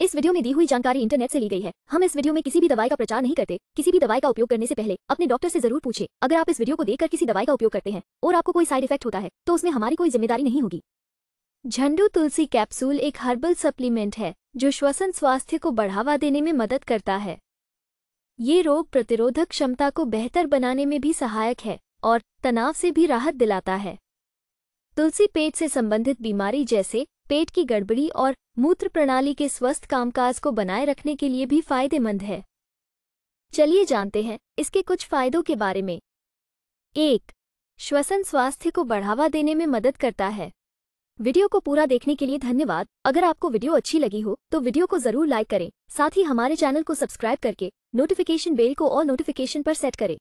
इस वीडियो में दी हुई जानकारी इंटरनेट से ली गई है हम इस वीडियो में किसी भी दवाई का प्रचार नहीं करते किसी भी दवाई का उपयोग करने से पहले अपने डॉक्टर से जरूर पूछे अगर आप इस वीडियो को देखकर किसी दवाई का उपयोग करते हैं और आपको कोई साइड इफेक्ट होता है तो उसमें हमारी कोई जिम्मेदारी नहीं होगी झंडू तुलसी कैप्सूल एक हर्बल सप्लीमेंट है जो श्वसन स्वास्थ्य को बढ़ावा देने में मदद करता है ये रोग प्रतिरोधक क्षमता को बेहतर बनाने में भी सहायक है और तनाव से भी राहत दिलाता है तुलसी पेट से संबंधित बीमारी जैसे पेट की गड़बड़ी और मूत्र प्रणाली के स्वस्थ कामकाज को बनाए रखने के लिए भी फायदेमंद है चलिए जानते हैं इसके कुछ फायदों के बारे में एक श्वसन स्वास्थ्य को बढ़ावा देने में मदद करता है वीडियो को पूरा देखने के लिए धन्यवाद अगर आपको वीडियो अच्छी लगी हो तो वीडियो को जरूर लाइक करें साथ ही हमारे चैनल को सब्सक्राइब करके नोटिफिकेशन बेल को और नोटिफिकेशन पर सेट करें